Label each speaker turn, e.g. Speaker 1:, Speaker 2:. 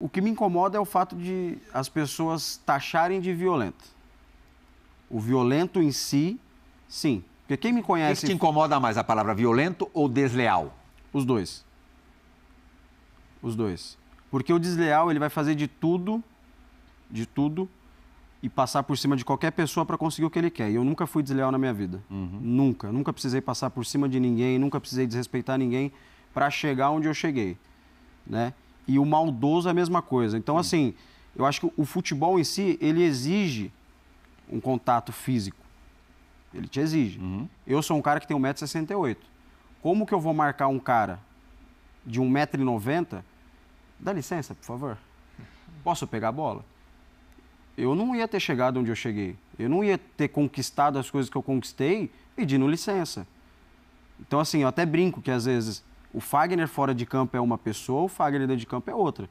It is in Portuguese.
Speaker 1: O que me incomoda é o fato de as pessoas taxarem de violento. O violento em si, sim. Porque quem me conhece. O que te incomoda mais, a palavra violento ou desleal? Os dois. Os dois. Porque o desleal, ele vai fazer de tudo, de tudo, e passar por cima de qualquer pessoa para conseguir o que ele quer. E eu nunca fui desleal na minha vida. Uhum. Nunca. Nunca precisei passar por cima de ninguém, nunca precisei desrespeitar ninguém para chegar onde eu cheguei. Né? e o maldoso é a mesma coisa. Então, assim, eu acho que o futebol em si, ele exige um contato físico. Ele te exige. Uhum. Eu sou um cara que tem 1,68m. Como que eu vou marcar um cara de 1,90m? Dá licença, por favor. Posso pegar a bola? Eu não ia ter chegado onde eu cheguei. Eu não ia ter conquistado as coisas que eu conquistei pedindo licença. Então, assim, eu até brinco que às vezes o Fagner fora de campo é uma pessoa, o Fagner dentro de campo é outra.